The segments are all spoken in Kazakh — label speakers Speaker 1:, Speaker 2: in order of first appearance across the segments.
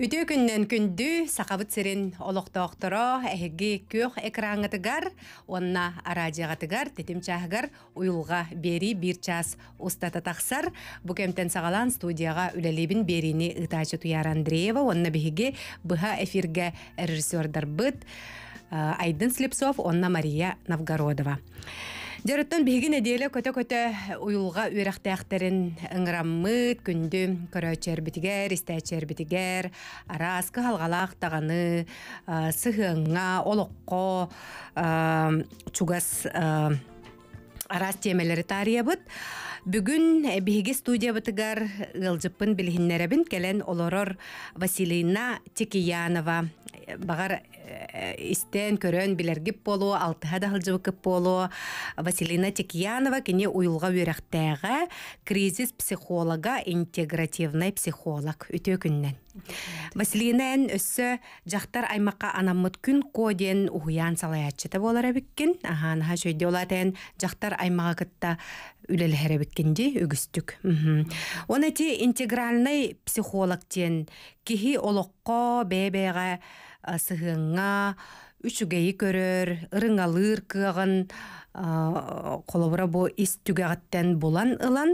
Speaker 1: Үтө күннен күнді сақабыт сирин олоқтоқтыро әхігі көк экраңытыгар, онна арадиағатыгар, тетім чағығар ұйылға бери бір час ұстата тақсар. Бүкемтен сағалан студияға үлелебін берини ұтачы Туяр Андреева, онна біхіге бұға эфирге режиссердар бұд, э, Айдын Слепсов, онна Мария Новгородова. Жарыттан бігін әделі көте-көте ұйылға үйрақтаяқтарын ыңыраммыт күнді көрәчер бітігер, істәчер бітігер, арасқы халғалақ тағаны, олыққо, чугас арас темелері тария бұд. Бүгін э, биһиги студия ғылжыппын ылжыппын бін олорор Василина Текиянова багар истен көрөн билергип болу алтыһа да хылжыбыкып болу василина текьянова кине уюлга үрэхтэгэ кризис психолога интегративный психолог үтө күннен эн өссө жақтар аймакка анаммыт күн коден уһуян салаячыта болар эбиккин ахан сөйде олатен жақтар аймаға кытта үлелеһер эбиккинди үгүстүк оны интегральный психолог тен кихи олоққо бэбэға сыһыҥҥа үчүгэйи көрөр ырыҥалыыр кыаҕын колобура бу ис түгэҕэттэн булан ылан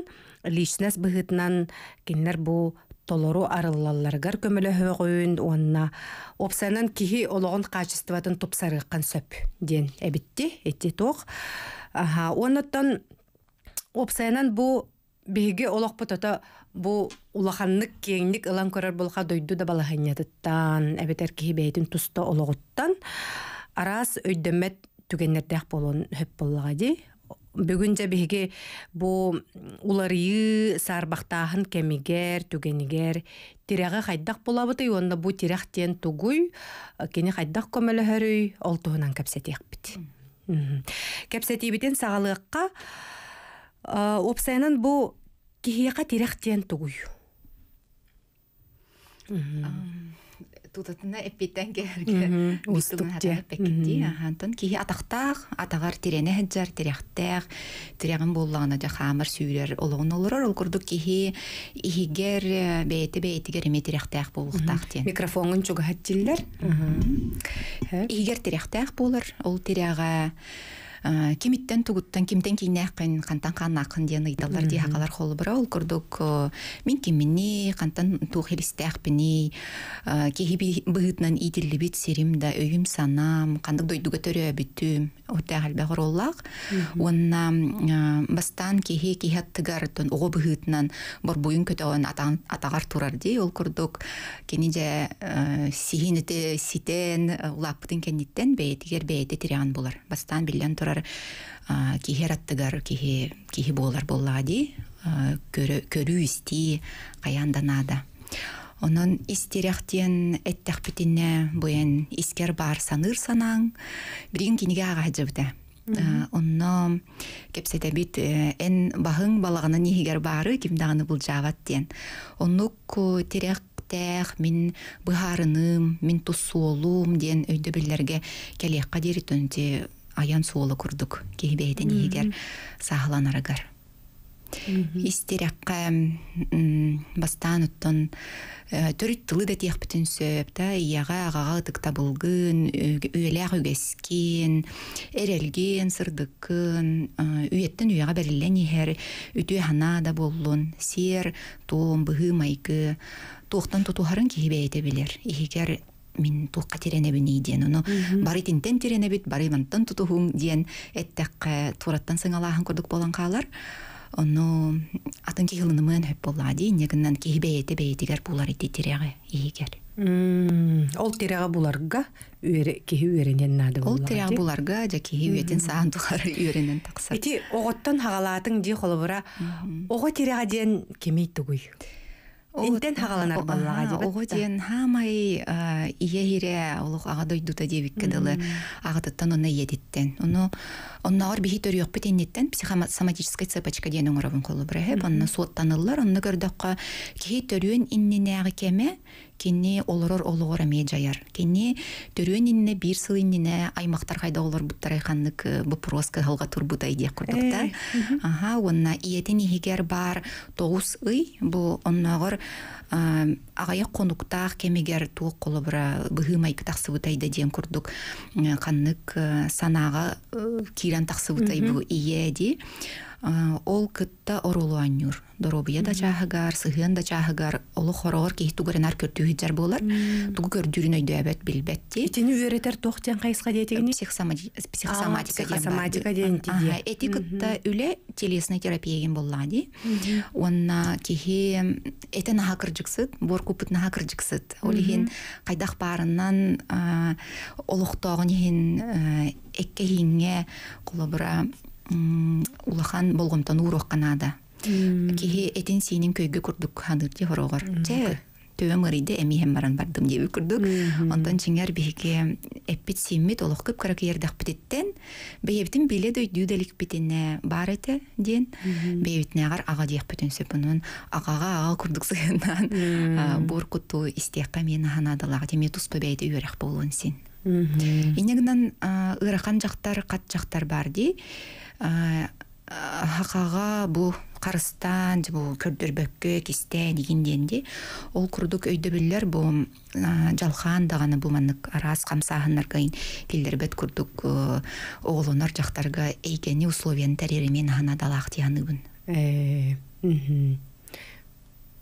Speaker 1: личность быхытынан кинилэр бу толору арыллалларгар көмөлөһөҕүн уанна опсанан кихи ологон качествотун тупсарыккан сөп диэн эбитти эти туох оннотон опсайнан бу биһиги олохпут ото бу улаханнык кеңник ылан көрөр болха дойду да балаханнятыттан эбетер кихибейтин туста ологуттан араас өйдөммет түгеннердеах болон хөп боллага ди бүгүн же бу уларыы саарбахтааһын кемигер түгенигер тирагы хайдак булабыт онда бу тирак тиэн тугуй кини хайдах көмөлөһөрүй олтуунан туһунан кэпсэтиэхпит кэпсэтиибитин саҕалыакка опсайынан бу киһиэхэ тирэх диэн тугуй тутатына эппиттен кэрге
Speaker 2: уступпекти антон киһи атахтаах атаҕар тирене хэджар тирехтээх тирегин буллаҕына да хаамар сүүрэр олорор ол курдук киһи э, диэн ол ә, э, кимиттен тугуттан кимтен кийнеакын кантан канаакын диэн ыйталлар дии хакалар холбура ол курдук э, мин киммини кантан туох хелистеахпини э, кихиби быһытынан иитиллибит сирим да өйүм санам кандык дойдуга төрөөбүтүм уртаахалбе хороллаах уонна бастан кихи кихаттыгар тон ого быһытынан борбуйун көтөгөн атагар турар дии ол курдук кини же сихинити ситен улааппытын кенниттен бээтигер бэйэти тириан булар бастан билен турар булар киһи раттыгар киһи киһи буолар боллаади көрүү истии каянданаада онон истерехтен буен искер бар саныр санаң бирин киниге агаджыбыта онно кепсете бит эн бахың балагына нихигер бары кимдаганы булжаабат диен онук тирек тех мин быхарыным мин туссуолум диен өйдө биллерге кәлиэкка дири аян суулы курдук кибейди нигер сахланарагар истерякка бастан уттон э, төрүт тылы да тиях бүтүн сөп да ияга агага тыкта болгун үйлөк үгескен эрелген сырдыккын э, үйеттен үйага берилле нигер үтүү хана да болгун сер том быгы майгы тоқтан тутуһарын кибейди билер мин тулка тирене бине иден уну бары тин тен тирене бит бары ман тан тутуһун диен этте тураттан сең алаһын болан калар уну атын кигылны мен хеп болла ди негиннан кибе эти бе тигер булар ити тиреге
Speaker 1: игер ол тирега буларга үере киһи үеренен нады Ол тирега буларга да киһи үетен саан тухар үеренен таксар ити оготтан хагалатын ди холобора ого тирега ден кемей түгүй Интен хагаланар баллага деп. Ого диен хамай э, ие хире олуг ага дойдута дебик
Speaker 2: кедылы агатыттан оны едиттен. Оны оннагар бихи төрөк битеннеттен психосоматическая цепочка диен оңоровун колу бирэ. Онны суоттаныллар, онны көрдөккө кихи төрүн иннене агы кеме кенне олорор олугор эме жаяр кенне төрөн инне бир сыл иннине аймактар кайда олор буттар айханнык э, бопроска халга турбутай диэк курдук да аха уонна иэтин ихигер бар тогуз ый бу онногор э, агайык конуктаах кемегер туок колобура быхыымай тахсыбытайда диэн курдук каннык э, санаага кирен тахсыбытай бу ийээди Э, ол кытта орулу аннюр доробия да чааһыгар сыһыан да чааһыгар олу хорогор киһи тугуренар көрдүүһиджар буолар тугу көрдүүрүн өйдөөбөт билбэтти итини үөретер тохтен кайыска диэтигини э, э, психосоматика психосоматика диэн эти кытта үле телесный терапиягин боллаади уонна киһи эте наха кырдьыксыт бор купут наха кырдьыксыт ол иһин кайдах баарынан олохтоогун иһин экке хиңе улахан болгомтон уурохканаада кихи этин сиинин көйгө курдук ханырди хорогор же төбөм ыриды эми хем баран бардым диэби курдук онтон чиңер биһиги эппит симмит олох кып каракиердахпититтен бэйэбитин биле дойдюделикпитине бар эте диэн бэйэбитинеагар ага диэхпитүнсү бунун агага ага курдук сыгыннаан бур куту истиэкка мен аханадалага теме туспабэйди үйөрэх син инегнан ырахан жактар кат жактар бар дии Ә, хакага бу карыстан же бу көрдөрбөккө кисте дегенденди ол курдук өйдөбүллер бу ә, жалхан даганы бу манык араас камсаахыннарга ин килдербет курдук ә, оголонор жактарга эйгени условияны тареремен ханадалаах
Speaker 1: дияныбын э,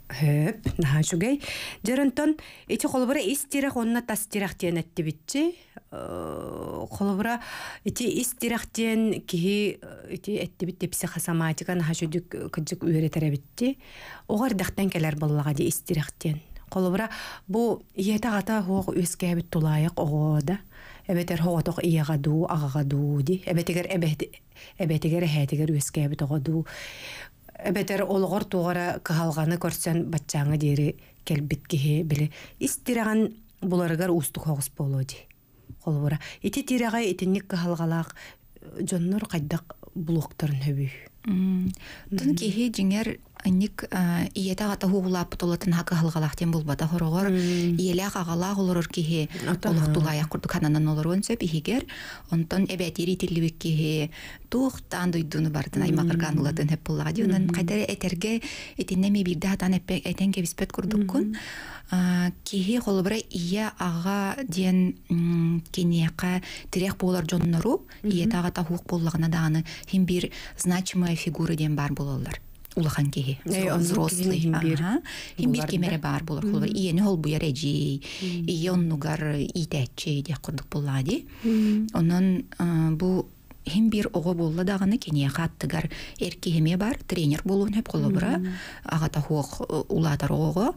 Speaker 1: Хөп, нахашугай. Жарантон, эти холбара истирах, онна тастирах тиен әтті бітчі. Холбара, эти истирах тиен кихи, эти әтті бітті псі хасаматика нахашудик кыджик үйретері бітті. Оғар дақтан кәлер боллаға де истирах тиен. Холбара, бұ ета ғата хоқ өске әбіт тулайық оғода. Әбетер хоғатоқ ияға ду, ағаға ду, де. Әбетегер әбетегер әхәтегер өске әбіт оға ду. Әбәтер олғыр туғара кыһалғаны көрсен батчаңы дері келбит кеһе біле. Истираған буларыгар устук хоғыс болуди. Холбура. Ити тирага итинник кыһалгалак жоннор кайдак блоктарын өбі.
Speaker 2: Тун кеһе жиңер Анник э, иета ата хугула потолатын хака хылгалахтен булбата хорогор иеле хагала холорор кихи олохтулая курдук хананан олорун сөп ихигер онтон эбетири тилибик кихи туухтан дуйдуну бартын аймакырган улатын хеп буллага дюнан кайтар этерге этиннеми бирде атан виспет этен кун. курдуккун э, кихи холобра ия ага диен кенеқа тирек болор жоннору иета ата хук буллагына дааны хим бир значимая фигура ден бар бололар улахан кеһи взрослый химбир кемере бар булар хулар иене хол буяр эжей ие оннугар иитәчей диэк курдук буллаади онон бу хим бир ого болла даганы кения хаттыгар эркихиме бар тренер болуун хеп холобура агата хуок э, улатар ого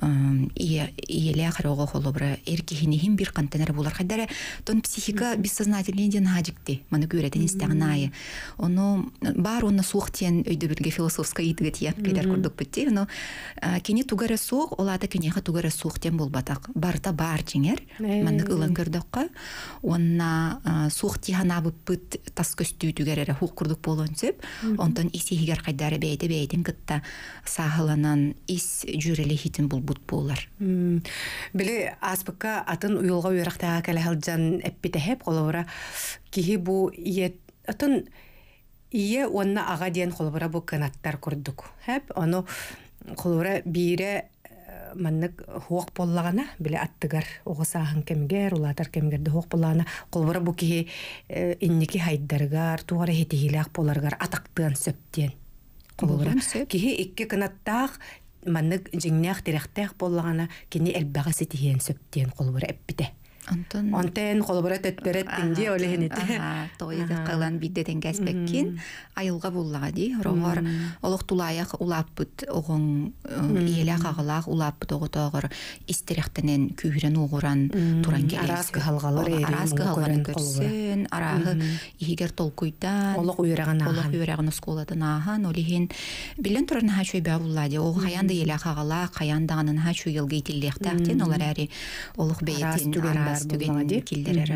Speaker 2: иеле ахар ого холобура эркихини хим бир кантенер булар хайдаре тон психика бессознательный ден хажикти маны күрәтен истагнае оно бар оны суох тен өйдөбүрге философская итиге тияк кедер курдук битти но кене тугары суох улата кинеха тугары суох тен болбатак барта бар жеңер мандык ылан э. көрдөккө онна суох тихана тас көстүүтүгерере хуккурдук болон сөп онтон исихигер кайдары бейде бейдин кытта сахаланан ис жүреле хитин булбут
Speaker 1: болар биле аспыкка атын уюлга уйрактага калахалжан эппитехеп колобура кихи бу иет атын ие онна ага диен колобура бу канаттар курдук хеп ону колобура бире маннык хуок боллагана биле аттыгар огосаахан кемгер улаатар кемгерде хуок боллагана колбора бу кии э, инники хайдаргар тугара хетихилаак боларгар атактыан сөптен колбора кихи икки кынаттаах маннык жиңнеах терехтеах боллагана кини элбага сетиен сөптен колбора эппите онтон онтен холоборат
Speaker 2: эттерет тинди олехинити тоиды кылан биддетен кәсбеккин айылга буллага ди рогор олох тулаях улаппыт огон э, иеле кагалах улаппыт оготогор истерехтенен күүрен угуран туран келес арас кыхалгалар арас кыхалгарын көрсөн арагы ихигер толкуйдан олох уйраган ахан олох уйраган оскуладан ахан олеген билен туран хачуй бабуллади ого хаянда иеле кагалах хаянданын
Speaker 1: хачуй елгейтиллехтахтен олар ари олох бейтин арас түген киллерер.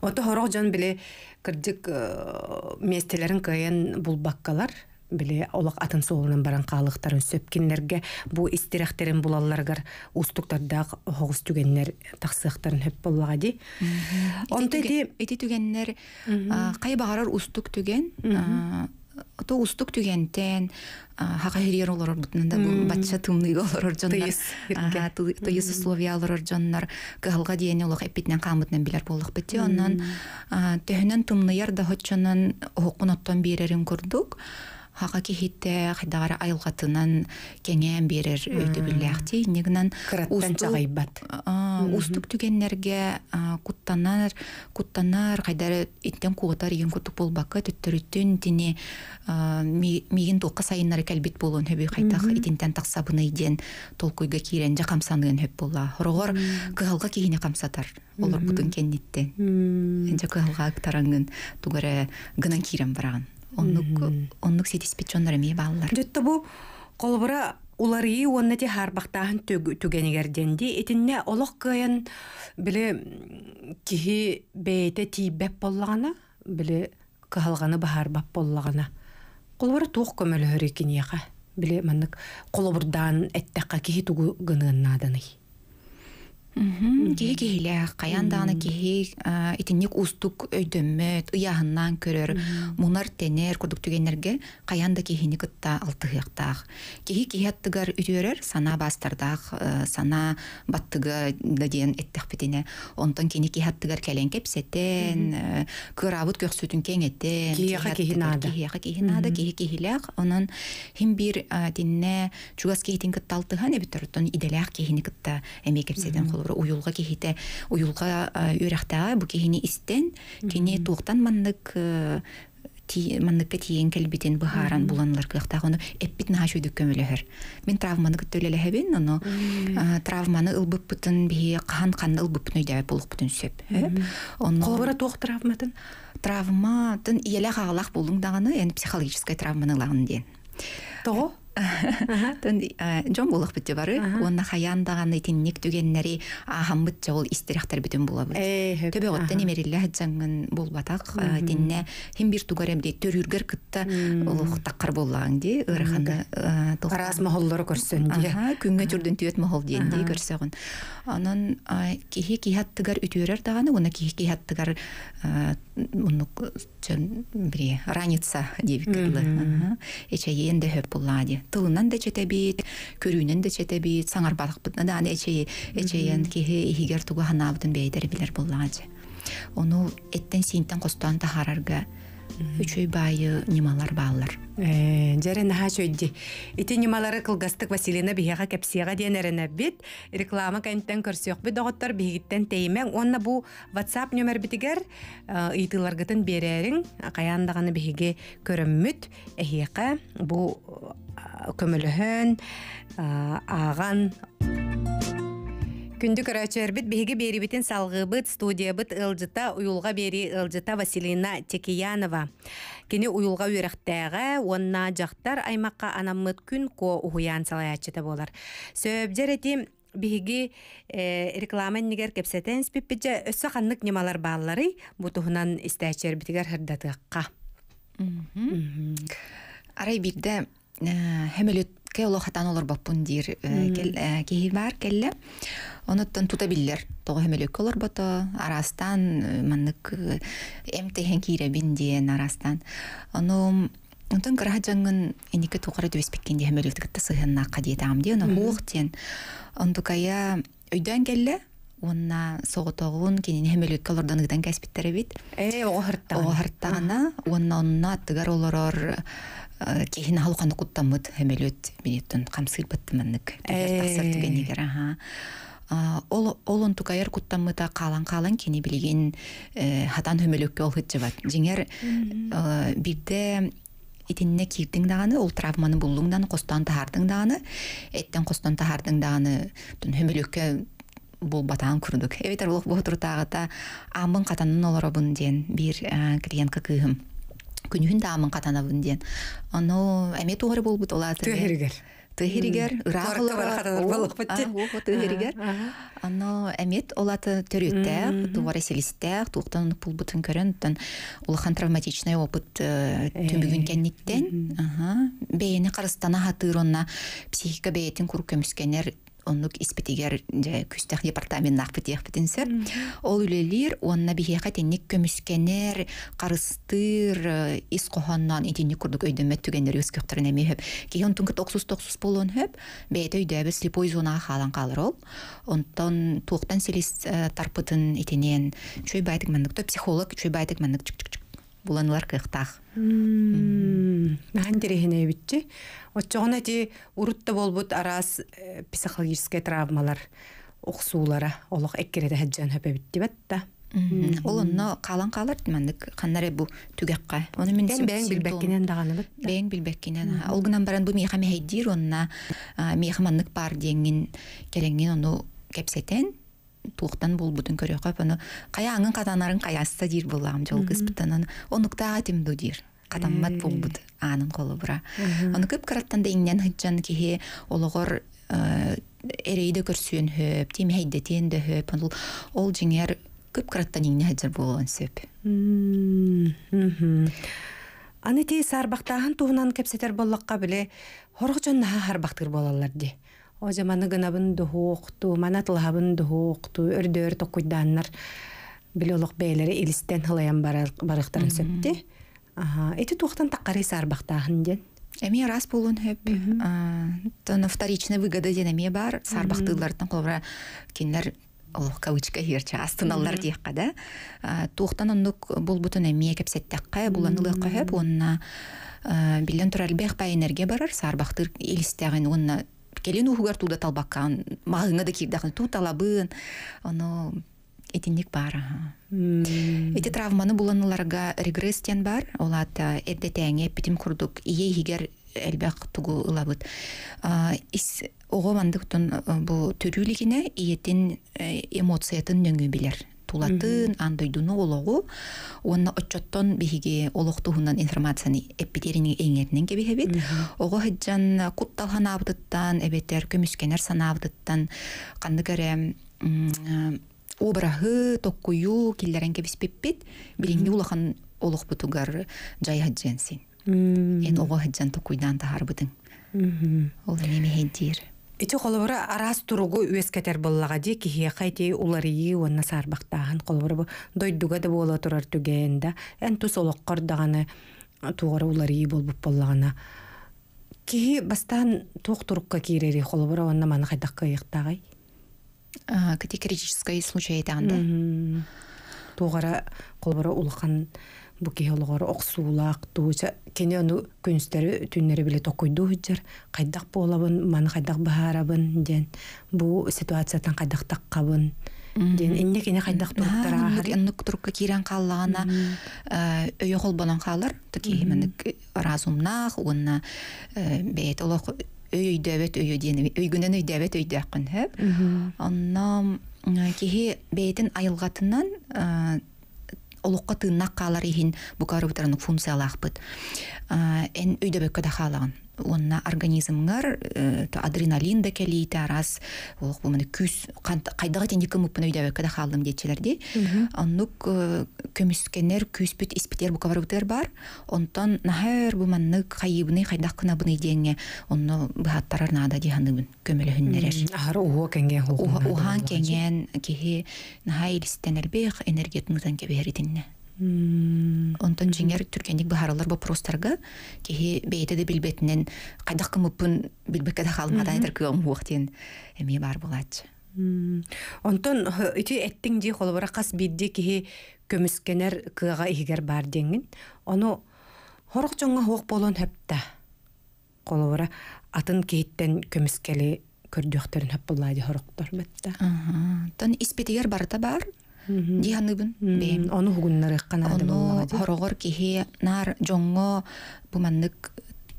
Speaker 1: Ото жан, биле кырдык э, местелерин кыйын баққалар, биле олақ атын соолунан баран каалыктарын сөпкиннерге бу истирахтерин булалларгар устуктарда хогус түгеннер таксыактарын хөп боллага ди
Speaker 2: онтеди ити түгеннер кай багарар устук түген то устук түгентен хака хирир олорор бутнанда бу батча тумны олорор жоннар то есть условия олорор жоннар кылга диене олох эпитнен камбутнен билер болох бити аннан төһнен тумны ярда хочонан хукунаттан бирерин курдук хака кихитте хайдагара айылгатынан кеңем берер өйтүбүллэхти негнан устук устук түгеннерге куттанар куттанар хайдары иттен кугатар ийин кутук болбакка төттөрүттүн тини мигин толка сайыннары кэлбит болун хөбү хайтах итинтен таксабыны иден толкуйга кирен камсаныын хөп болла хорогор кыгалга кихине камсатар олор бутун кенниттен энже кыгалга актараңын тугара гынан кирен бараган оннук
Speaker 1: оннук сетиспит эми баалар жотто бу колбура уларыйы уоннати харбахтаахын түгенигерденди итинне олох кыйын биле кихи бейте тийбеп боллагана биле кыхалганы бахарбап боллагана колбура туох көмөлөһөр киниэха биле маннык колобурдаан эттекка кихи тугу гыныгыннааданый
Speaker 2: киһи киһилээх каян кеге киһи итинник устук өйдөммөт ыяһыннаан көрөр мунар тенер курдуктүгенерге каян да киһини кытта алтыһыактаах кеге киһиаттыгар үтүөрөр сана бастардаах э, сана баттыга деген диэн эттехпитине онтон кеге киһиаттыгар кэлен кепсетен э, кыраабыт көрсүтүн кеңетен киһиэха киһинаада киһиэха кеге киһи киһилээх онон хим бир тинне чугас киһитин кытта алтыһан эбитер отон иделээх киһини кытта эми кепсетен олор уюлга кихите уюлга үрәхтә бу кихини истен кини туктан мандык э, манныкка тиен келбитин быхаран буланлар кыахтах эппит наха шуйдук мен травманы көтөлелэхебин ону травманы ылбыппытын бии кахан канны ылбыппын үйдәбе булукпытын сөп э? ону колбора туох травматын травматын иеле хагалах булдуң даганы эн психологическая травманы лагын диен того Э, жон булах бите бары онна хаян даганы тинник түгеннери ахамбыт жол истеряхтар бүтүн була төбе э, хим бир тугарем төрүргер кытта улух таккар боллаган ди ыраханы э, арас мохоллор көрсөн ди күнгө түрдүн түйөт мохол диенди көрсөгүн анан кихи кихаттыгар үтүөрөр даганы уна кихи тылынан да чәтә бит, көрүнән дә чәтә бит, саңар барлык бит. Анда эчей, эчейен киһе игер тугы хана бүтән бәйдер биләр булгач.
Speaker 1: Уны эттән харарга үчөй байы нималар балар. Э, җәрен ха чөйди. Ите нималары кылгастык Василина Бегега кепсега дияннарына бит. Реклама кайтдан көрсөк бит дагытлар бигиттен теймәң. Онна бу WhatsApp номер битигер, э, итиларга тен берәрең, каяндыганы биге көрәммүт. Эһиякка бу көмөлөһөн аған Күндүк ырачырбыт биһиги берибитин салгыбыт студиябыт ылжыта уюлга бери ылжыта Василина Текиянова. Кини уюлга үрәхтәгә онна жактар аймакка анаммыт күн ко уян салаячыта болар. Сөбҗер эти биһиги э, реклама нигер кепсетен спиппиджа өссө ханнык немалар бааллары бутуһунан истәчербитигер хырдатыкка. Арай бирде хэмөлүткә улахатан олор баппун дир э, кеһи
Speaker 2: э, бар келле онуттан тута биллер тоғы хэмөлүкке олор бото арастан э, маннык эм тейхен кииребин диен арастан ону онтон кыраха жаңын энике тукара дөбеспиккенде хэмөлүктикте сыһыннаакка диетаам дии ону хуох тиен ондукая өйдөн келле кехин халухан куттаммыт хемелет минеттен камсыр баттыманнык тахсар дегенегер аха ол олон тукаяр куттаммыта қалан қалан кени билген э, хатан хөмөлөккө ол хыджыбат жеңер
Speaker 1: э,
Speaker 2: бирде итинне кирдиң даганы ол травманы булдуң даганы костан тахардың даганы эттен костан тахардың даганы хөмөлөккө бул батаан күрдүк эбитер улук бохтур тагыта амбын катанын олоробун диен бир э, клиентка кыыхым күнүһүн даамын катана бынден ону эме тугары болбут олар тыһиригер тыһиригер ыраарыгер ону эмет олаты төрөттэ тугары селистэ туктан пулбутун көрөн тон улахан травматичный опыт түмүгүн кенниттен бээни карыстана хатыронна психика бээтин куркөмүскенер оннук испитигер күстэх департамент наахпытиэхпитинсер ол үлелир онна биһиэхэ тенник көмүскенер карыстыр э, ис кохоннон итинник курдук өйдөмөт түгеннер үскөхтөрүн эмиһеп кихи онтункыт оксус токсус болуон хөп бээте үйдөөбү слепой зонаа хаалан калыр ол онтон туохтан селис э, тарпытын итинен чөй байтык мандык
Speaker 1: психолог чөй байтык мандык чик чик буланылар кыйхтах. Мм, мен тирехене битче. Оччогона ди урутта болбут арас э, психологиялык травмалар, уксуулары, олуг экерде хаджан хапа битте батта. Ол онно
Speaker 2: калан калар ди мендик, кандай бу түгөккө. мен бен билбек кенен даганы бит. Бен билбек Ол гынан баран бу мехамай дир онна, мехаманлык бар дегенин келенген аны кепсетен. туохтан болбутун көрөкөп аны кая аңын катанарын каясса дир жол жолгыспытан аны онукта атимду дир катанбат э. болбут анын колу бура аны көп караттан да иңнен хыджан кихи ологор э, эрейде көрсүн хөп тимхейдетен да хөп ол жиңер көп караттан иңне хаджар
Speaker 1: болгон сөп аны тии сарбактаахын туунан кепсетер боллокка биле хорох жоннаха харбактыр болаллар ди Озаманы гынабын дохуоқту, мана тылхабын дохуоқту, өрдөр токуйданнар билолық бәйлері илистен хылаян барықтарын сөпті. Эти туақтан таққары сарбақтағын ден. Эми раз болун хөп, тону вторичная выгода ден эми бар, сарбақтығылардың
Speaker 2: қолыра кенлер олох кавычка хирча астыналлар диэкка да туохтан оннук булбутун эмие кепсеттекка булан ылыкка хөп онна билен туралбех баэнерге барар сарбахтыр илистеген онына келин ухугар туда талбаккан магыңа да кирдакын туу талабын оно этинник бар эти травманы булануларга регресс тен бар олата эдде тээңе эппитим курдук ие хигер элбек тугу ылабыт ис ого бандыктын э, бу төрүүлигине иетин э, эмоциятын нөңү билер тулатын андай дуну улугу онна отчеттон биһиги улухтуһунан информацияны эпитеринин эңернин кебиһе бит ого хаджан кут талхана абдыттан эбеттер көмүскенер сана абдыттан канды көре образы э, токкую киллерен кебиспеппит билиңи улахан улух бутугар жай хаджан син эн ого
Speaker 1: хаджан токкуйдан тахар бутың ол эми хендир Ити холоборы арас туругу өз кетер боллаға де кейе қайтей олар онна сарбақтағын холоборы дойдуға да бола тұрар түгенді ән тұс олық қордағаны э, туғары уларии бұп боллағана. Кейе бастан тұқ тұрыққа кирери холоборы онна маны қайдаққа иықтағай критическай случай дағында туғары холоборы олықан бу киһелогор оксуулаак дууча кини ону күнстери түннери биле токуйду хыджар кайдак болабын маны кайдак бахарабын ден бу ситуациятан кайдак таккабын ден инне кине кайдак туруктараар турукка
Speaker 2: кирен каллагана э, өйө холбонон каалар такииминник
Speaker 1: разумнаах
Speaker 2: уонна э, олох өй өйдөбөт өйө диени өйгүнөн кихи бээтин айылгатынан э, олукка тыыннак каалар ихин букарыбытаран функциялаахпыт э, эн өйдөбөккө да хаалаган онна э, то адреналин да келейте арас олох бу күс кайдага тен дикем упна үйдә бәкәдә халым дечеләрди аннук э, көмүскенер күспит испитер бу каварбытер бар онтон нахәр бу манны кайыбны кайдак кына буны деңе онны бахаттарар нада диханны көмөле хүннәрер ахыр уо кенген ухан кенген кихи нахәйлистенелбек энергетнызан кеберитинне
Speaker 1: онтон
Speaker 2: жиңер түркендик быһарылар вопростарга кихи бейте де билбетинен кайдах кымыппын билбекке да халмадан этер кыам уактен эми бар
Speaker 1: булач онтон үтү эттиң же холбора кас бидди кихи көмүскенер кыга игер бар деңин ону хорок жоңга хоок болон хэпта холбора атын кейттен көмүскели көрдөктөрүн хэп булайды хороктор бетте
Speaker 2: тон испетигер барта бар диһаныбын бэм ону хугуннарыккана ону э? хорогор кихи нар жоңго буманнык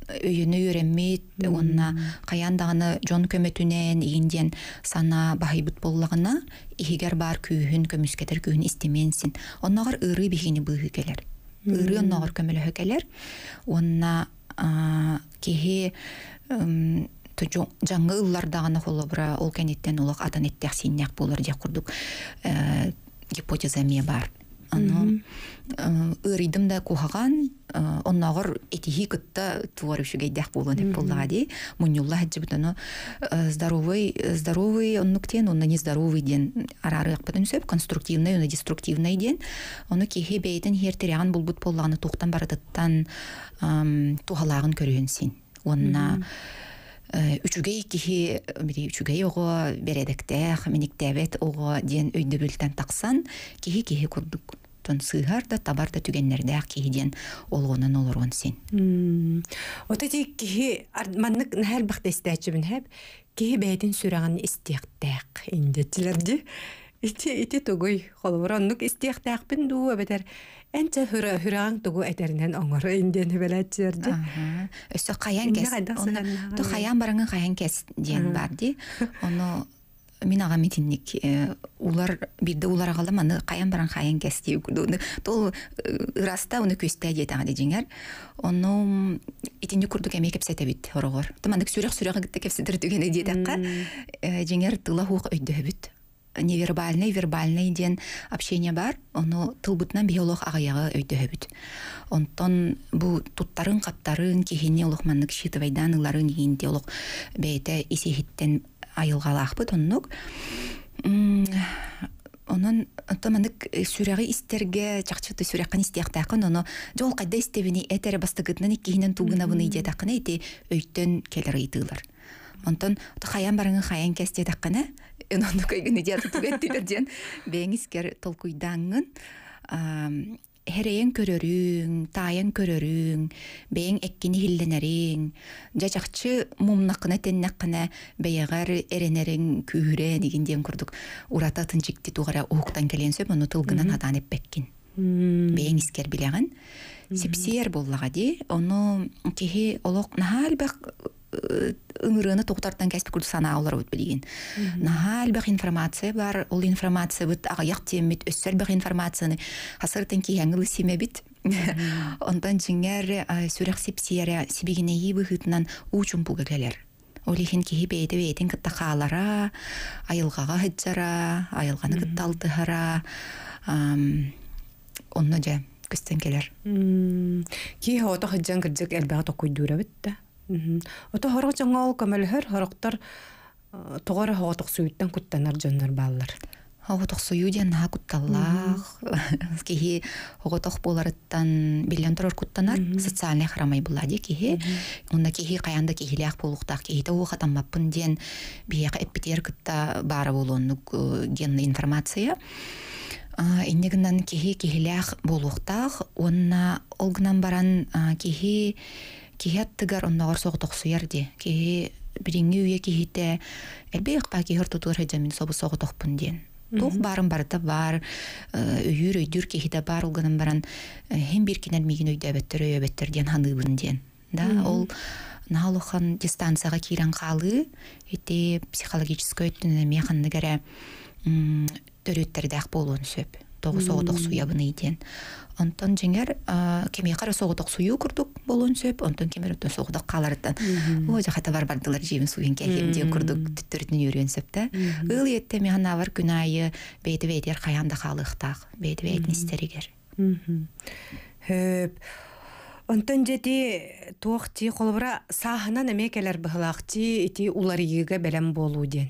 Speaker 2: э, өйүнү үйренмейт онна каян даганы жон көмөтүнен ийинден сана бахайбыт боллагына ихигер бар күүһүн көмүскетер күүһүн истеменсин онногор ыры бихини быыһы келер ыры онногор көмөлөһө келер онна кихи жаңы ыллардаганы холобура ол кенеттен улак атан эттех сииннях болор диэк курдук э, гипотезами бар. Аны э, ыридым да кухаган, э, оннағыр этихи кытта туар үшүгей дэх болон деп боллага ди. Мунюлла хаджи э, здоровый, здоровый оннуктен, онна нездоровый ден арарыяк бутан сөп, конструктивный, онна деструктивный ден. Оны кихе бейтен хертерян булбут боллаганы тухтан баратыттан тухалагын көрүен син. Онна... Mm -hmm. Э, үчүгэй кихи мири үчүгей ого бередектех миниктебет ого диэн өйдөбүлтен таксан кихи кихи курдук тон сыыгар да табар да түгеннерде кихи диэн олгонун олорон син
Speaker 1: вот эти кихи маннык нахер бактестечибин хэп кихи бэйдин сүраган истиэхтеэх индетилерди ити ити тогой холовороннук истиэхтеэхпин дуу эбетер Энче хүрө хүраң тугу этеринен оңору инден хүбелетчер ди. Өсө каян кес. Оны ту каян бараңын каян кес диен бар ди. Оны
Speaker 2: мен ага митинник улар бирде улар агала маны каян баран каян кес ди. Тол ыраста уну көстө дет ага дигәр. Оны итинник курдук эме кепсете бит хорогор. Ту мандык сүрөк сүрөк гитте кепсетер дигән дидәкка. Җиңер тыла хук өйдө бит невербальный вербальный ден общение бар оны тылбытынан биолог агаяга өйдөһөбүт онтон бу туттарын каптарын кихине улухманны кишитывайдан ыларын иин теолог бейте исихиттен айылгалаахпыт оннук онон томанык э, сүрэги истерге чакчыты сүрэккан истиактаакын оно жол кайда истебини этере бастыгытынан иккиһинен тугынабыны идиатакына ити өйттөн келер ыйтыылар онтон хаян барыңы хаян кесте таккана
Speaker 1: энонну көйгүн идеяты түгеттилерден
Speaker 2: бэңискер толкуйдаңын хереен көрөрүң таайын көрөрүң бээң эккини хилленериң жачакчы мумнакына теннакына бэйагар эренериң күүре дигинден курдук урата тынчикти тугара ууктан келен сөп ону тылгынан атан эппеккин
Speaker 1: бэйин
Speaker 2: искер билеген сепсиер буллага ди ону кихи олок нахаалбак ыңырыны тоқтартан кәсіп санаулар сана олар өт деген. Нағал бәқ информация бар, ол информация бұт ағаяқ теммет, өссәр бәқ информацияны хасыртын кей әңгілі семе біт. Ондан жіңер сүрәқ сепсері себегіне ебі ғытынан ұчым бұғы кәлер. Олихин кихи бейді бейдін күтті қалара, айылғаға айылғаны күтті алдығыра, онны жа күстен келер.
Speaker 1: Ки хауата хыджан кірдік әлбәға тоқуйдура Ота хорог жоңол көмөлөһөр хороктор э, тогора хоотук сүйүттен куттанар жоннор баалар. Хоотук сүйүү диэн наа кутталлах. Кихи
Speaker 2: хоотук боларыттан билен турар куттанар социальный харамай була ди кихи. Онда кихи каянда кихилях болуктах кихи э, та уха таммаппын диэн бияка эппитер кытта бара болоннук генный информация. Иннегинан кихи кихилях болуктах, онна олгнан баран кихи киһи аттыгар онногор соҕотохсуяр ди киһи бириңи үйе киһите элбеякпа киһир тутугар хэджамин собу соҕотохпун диэн тух барын барыта бар э, үйүр өйдүр киһите бар улганын баран хим э, бир кинер мигин өйдө эбеттер өйөбеттер диэн ханыыбын диэн да ол наалухан дистанцияга кирен каалы ити психологической өттүнэме ханныгере төрүттердеах болуун сөп тоғыс оғытық суябын иден онтон жеңер кеме кара соғытық сую күрдік болуын сөп онтон кемер өтөн соғытық қаларыттан о жақата бар бардылар жеймін суен кәхем де күрдік түттөрдүн үйрен сөп та ыл етте ана бар айы бейді бейдер қаянда қалықтақ бейді бейдін істерігер
Speaker 1: хөп Онтон жети туох ти холбура сахана неме келер ти ити улар белем болуу ден.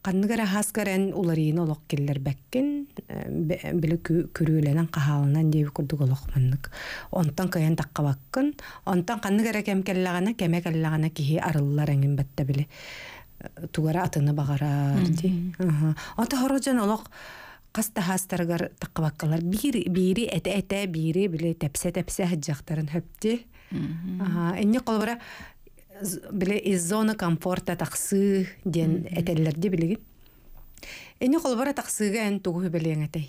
Speaker 1: Қанғыра хаскарын олар ейін олық келдер бәккен, э, білі күрілінен қағалынан дейі күрдігі олық мұндық. Онтан көйен таққа баққын, онтан қанғыра кәм кәлліғана, кәме кәлліғана кейі арылылар әңін бәтті білі. Э, Туғара атыны бағарар дей. Онта хорожан олық қаста хастарғар таққа баққалар. Бері әті-әті, бері білі тәпсе-тәпсе хаджақтарын хөпті. Әнне қолы биле из зона комфорта тақсы ден этеллерди билигин эни бара тақсыга эн тугу билеңетей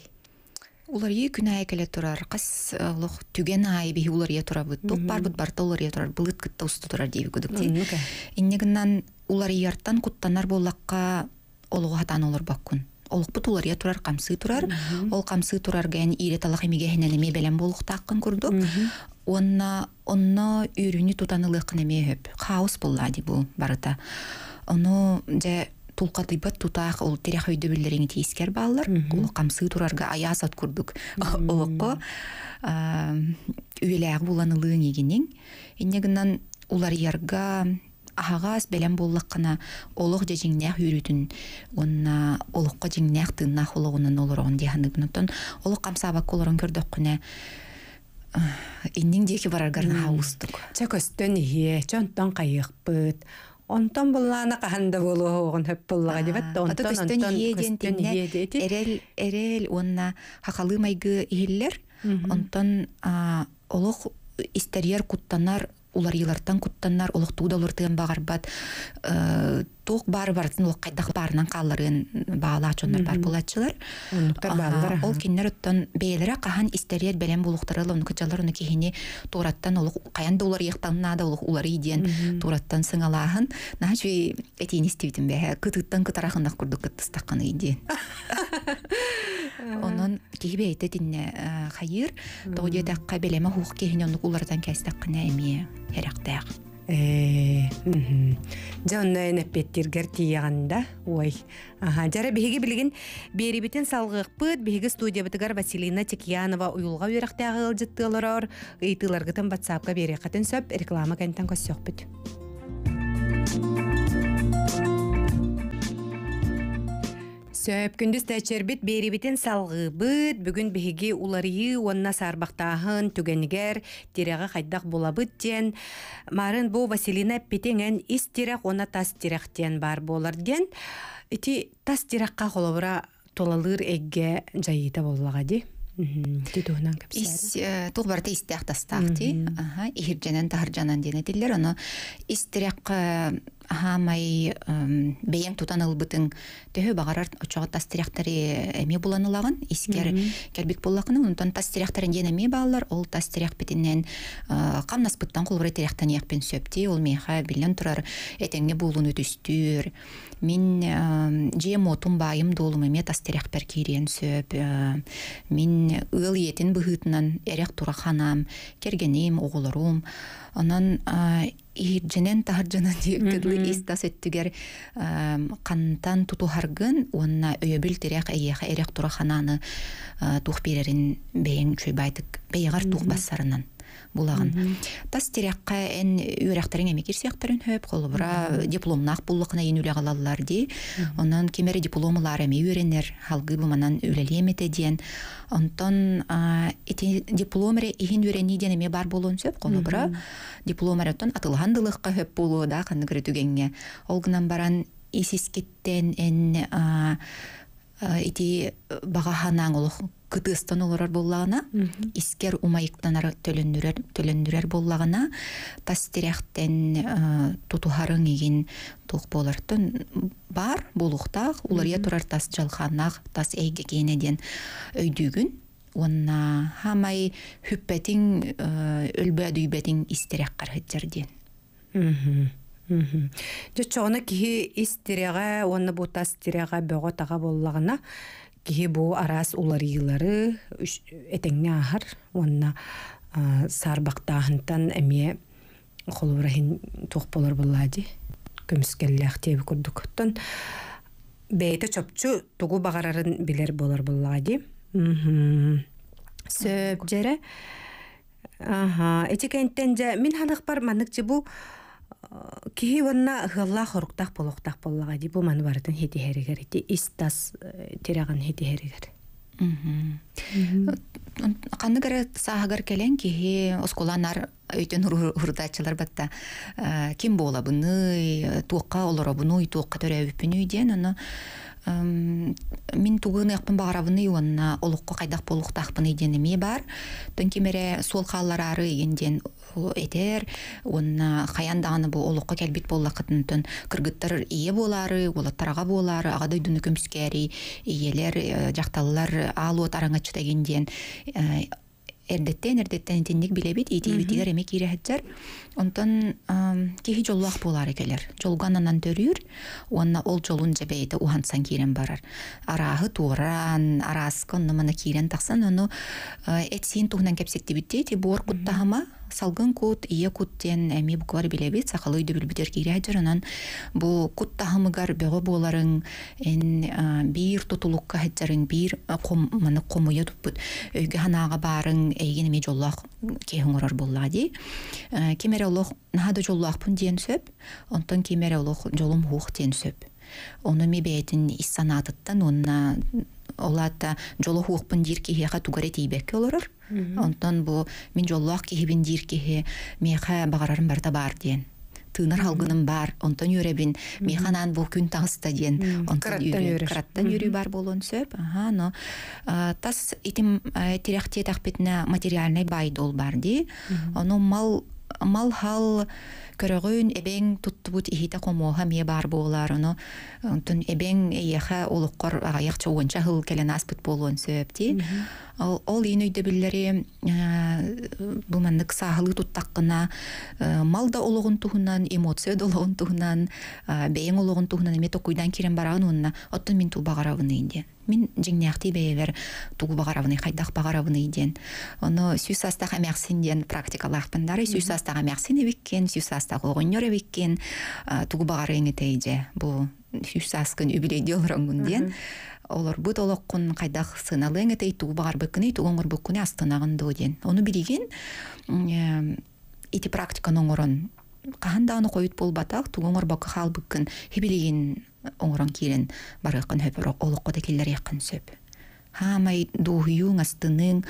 Speaker 2: улар ии күнай келе турар кас э, лох түген ай бихи улар ие турар бут бар бут барта улар ие турар былыт кытта усту турар диби күдүкти иннегиннан улар ияртан куттанар боллакка олуга хатан олор баккун олықпыт я турар қамсы турар ол қамсы турар гэн ире талах эмигеһинен белем болуктааккын курдук онна онно үрүнү тутанылыкын эми өп хаос буллади бұл барыта ону же тулкатыйбат тұтақ ол терех өйді билдериңи тиискер балылар ол қамсы ат аясат курдук олокко үелээх буланылыын егенен енегінен олар ярға ахагас белем буллаккана олох же жиңнях үрүтүн онна олокко жиңнях тыннах улугунан олорон диханыбнутон олок
Speaker 1: камсаба колорон көрдөккүнэ иннин деки бараргарна хаустук чөкөстөн ие чонтон кайыкпыт онтон буллаана каханда болуогун хөп буллага дебет онтон онтон көстөн ие эрел эрел онна хакалы
Speaker 2: майгы ийиллер онтон олох истерьер куттанар олар йылартан куттаннар улыктуу да улыртыын багарбат тук бары барытын ол кайдах баарынан кааларын баалаачоннор бар булатчылар ол киннер оттон бээлере кахан истерер белем булуктары онуку жалар уну кихини туураттан ол каян да улар яктанна да ол улар идиен туураттан сыңалааһын наа чуй этиин истибитим бэхэ кытыттан кытарахыннах курдук кыттыстакканы идиен онон кихибейте тинне э, хайыр тоодиэтакка белеме хух кихине онну кулардан кэстаккына эмие
Speaker 1: херактаах э, Дьонна нэппеттиргер тияганда, ой. аха жара биһиги билигин берибитин салгыкпыт, биһиги студия бытыгар Василина Тикьянова уюлга үйрәхтәгы ылжыттылар, ыйтыларгытын WhatsApp-ка бере катын сөп реклама кэнтен көссөкбүт. Сөпкүндүс тәчербит берибитин салгыбыт, бүгүн биһиги онна онна сарбақтағын түгенігер тиреға хайдақ болабыт ден. Марын бу Василина петенген ис тирақ она тас тирек бар болар ден. Ити тас тирекка холобура толалыр эгге жайыта болылаға ди. Ис э, тул барта истек тастак ди. Ага, ис
Speaker 2: хамай бейен тутан ылбытын төһө багарар очого тастыряктары эме буланылаган искер кербик буллакны унтан тастыряктарын ден эми баалар ол тастыряк битинен камнаспыттан буттан кулбура теряктан якпен ол меха билен турар этеңне булун үтүстүр мин жем отум байым долум эме тастыряктар кирен сөп мин ыл етин быхытынан эрек тура ханам кергеним оголорум анан иһирдженен таһаржана диэк ис истас өттүгер хантан тутухаргын уонна өйөбүл терек эйеха эрек тура бейін тух берерин бэйэң тух бассарынан булаган тас терякка эн үөрахтарың эмекир сыяктарын хөп холбура дипломнах буллыкына ин үле галаллар ди онон кимери дипломлар эми үйренер халгы буманан үлелемете диен онтон эти дипломере ихин үрени эме бар болуун сөп колубура дипломере тон атылгандылыкка хөп болуу да кандыгыры түгенге ол баран исискеттен эн ити багаханан кытыстан олорор боллагына искер умайыктанар төлөндүрөр төленнүрер боллагына пастеряхтен э, тутухарың игин тух болартын бар улар я турар тас жалханнах тас эйгегенеден өйдүгүн онна хамай хүппетиң э, өлбө дүйбетиң истерек
Speaker 1: кархеттерден жочоғуна киһи истереға онна бутас тиреға бөгө тага боллагына киһи бу араас улар ыйылары этеңне ахар уонна сарбактааһынтан эмие холурахин туох болор буллаади көмүскеллеах тиэби курдукуттан бэйте чопчу тугу багарарын билер болор буллаади сөп жере ага этикенттен же мин ханык бар бу киһи уонна ыһыллаах хоруктах болохтах боллаға ди бу маны барытын хетиһэригер ити истас э, тираган хетиһэригер
Speaker 2: кәрі сағығыр келен кеге осколанар өйтен ұрдачылар батта ким бола бұны туққа олара бұны туққа төрі өппіні үйден оны мин туғын яқпын бағарабыны онна олыққа қайдақ болуқтақпын ме бар төнкемере сол қаллар ары енден этер онна хаяндағаны бұл олыққа кәлбит боллақытын түн кыргыттар ие болары олаттарға болары ағадай дүні иелер жақталылар алуот араңа дегенден эрдеттен эрдеттен итинник билебит итиибитигер эми киирэхэтжер онтон кихи жоллуах болар экелер жолган анан төрүүр уонна ол жолун жебейте ухансан киирен барар араахы тууран арааскы оннумана киирен тахсан ону э, этсиин туһунан кепсектибиттейти буор куттахама салгын кут ие куттен эми буквар билебит сахалый да билбитер анан бу кут тахамыгар бөгө боларын эн бир тутулукка хеттерин бир маны комуя туппут өйгө ханага барын эйген эми жоллах кехуңорор болла ди ә, кемере олох нахада жоллахпун диен сөп онтон кемере олох жолум хух диен сөп оны ми бейтин иссанатыттан онна олата жоло хуокпун дир кихиэха тугаре тийбекке олорор онтон бу мин жоллоох кихибин дир кихи багарарым барда бар дейін, тыынар халгыным бар онтон үйребин механан бу күн таңыста диен
Speaker 1: онтон караттан үйрү бар
Speaker 2: болон сөп тас итим э, теряхте тахпитне материальный байды ол бар ди оно мал мал хал көрөгүн эбең туттубут ихите комоха мие бар буоларыно онтун эбең эйеха олуккор агаяк чогонча ыл келен аспыт болуон сөөпти ол ин өйдө биллери бул маннык саахылы туттаккына мал да олугун туһунан эмоция да олугун туһунан бэйең олугун туһунан эме токуйдан кирен барагын уонна оттон мин тулбагарабын инде мен жиңнякти бэйэлер тугубагаравны хайдакпагаравны ден ону сүз астах эмяксин ден практикалаахпын дары сүз астах эмяксин эбиккен сүз астах огоннор эбиккен тугубагары эңетейже бу сүз аскын үбүлейди олоронгун ден олор бут олоккун кайдах сыналың этей тугубагар быккыны тугоңор быккыны астынагын доо ден ону билиген ити практиканы оңорон каһандагыны койут болбатак тугоңор бакахал быккын хибилигин оңрон киирен барыаккан хөпөр олоккота киллерияккан сөп хаамай дуухуюң астының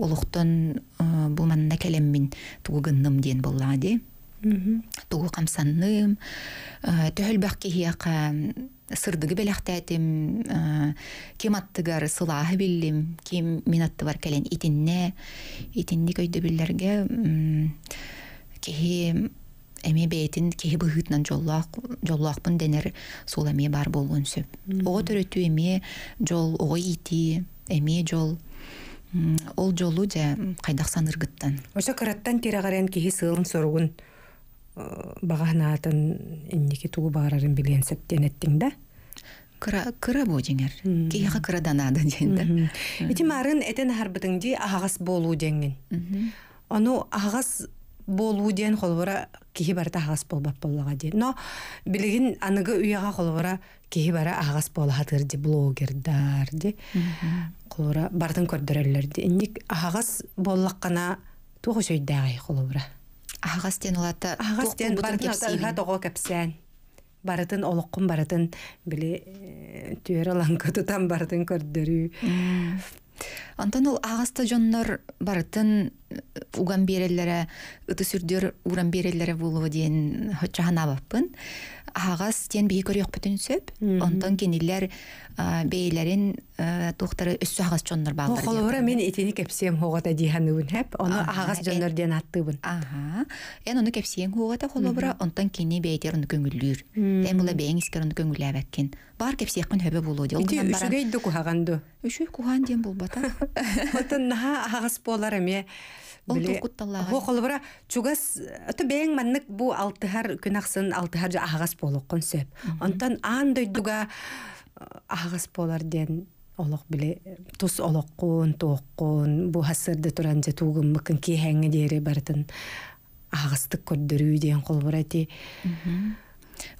Speaker 2: олухтон э, бу манна келеммин гынным диэн буллаа ди тугу камсанным э, төһөлбах кихияка сырдыгы белэхтэтим э, ким аттыгар сылааһы биллим ким мин аттыбар келен итинне итинни көйдөбүллерге кихи эми бейтин кеһи быһыытынан жоллоох жоллоохпун денер сул эми бар болгон сөп ого төрөтү эми жол ого ити эми жол
Speaker 1: ол жолу же кайдах саныргыттан ошо караттан тирагарын киһи сыылын соругун э, баганаатын инники тугу баарарын билиэн сөптенеттиң да кыра кыра бу деңер киһиха кыраданады диэн да ити маарын этен харбытыңди ахагас болуу деңин ону болуу диэн холбора киһи барыта ағас болбаппыллаға диэн но билигин аныгы уяға холбора киһи бара ағас болаатыр ди блогердар ди холбора бартын көрдөрөллөр ди инник ағас боллаккана туох сөйдәгай холбора ағас диэн улата ағас диэн бартын того кепсән барытын олоққын барытын били э, түөрө лаңкы тутан барытын көрдөрүү Антон ол ағасты
Speaker 2: жоннор барытын уган береллере ыты сүрдүр уран береллере булуу диэн хоччаханабаппын ахагас тен бии көрөкпүтүн сөп онтон кенилер бээлерин тухтары өссү агас чоннор баалар холобора мен этини кепсием хугата диханыбын хэп ону агас жоннор э, диэн аттыбын ага эн ону кепсиең хугата холобора онтон кини бээтер ону көңүллүүр тен була бээң искер ону көңүллээбеккин баар
Speaker 1: кепсиеккин хөбө булуу ди үшүгөйдү кухаганду үшү кухан диэн булбата отон наха агас болар эме холбара чугас ото бэйн маннык бу алтыһар күнахсын алтыһар ахагас болохон сөп онтон аан дойдуга э, ағас болар ден олох биле тус олоккун туоккун бу хасырды туран же тугыммыкын киһәңе дери бартын агыстык көрдөрүү деген колбура ти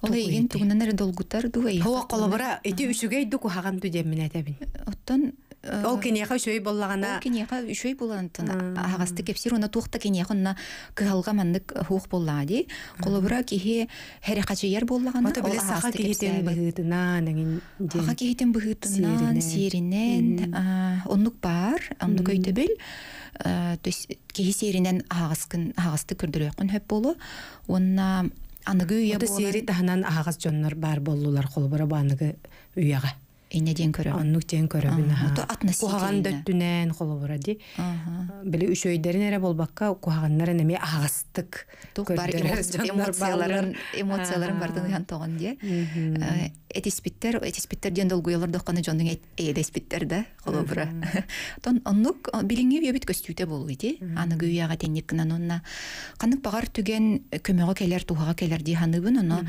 Speaker 1: Ол еген тугунан эрэ долгутар дуэй. Хова колобара эти үшүгэй дуку хаган тудем мен атабин.
Speaker 2: Оттон Э, ол кенеха үшөй боллагана ол кенеха үшөй болантын агасты кепсир уна тухта кенеха уна кыгалга мәндік э, хух боллага ди кихи хере қачы ер биле саха кихитен
Speaker 1: кихитен
Speaker 2: сиринен оннук бар онук өйтөбүл э, то есть кихи сиринен агаскын агасты күрдүрөккүн хөп болу
Speaker 1: бар боллулар колобура баныгы Эйне ден көрі. Аннук ден көрі бүнна. Ото атнаситеріне. Кухаған дөттінен ди. Білі үш өйдерін әрі бол баққа кухағанларын әме ағастық. Тұқ бар эмоцияларын, эмоцияларын бардын ұйан тоғын де. Э, этиспиттер,
Speaker 2: этиспиттер ден долгу елар доққаны жондың эйдеспиттер да қолы бұра. Тон оннук билинге үйебіт көстүйте болу иди. Аны гүйяға теннеккінан онна. Қанык бағар түген э, көмегі келер, тууга келер ди ханыбын, оны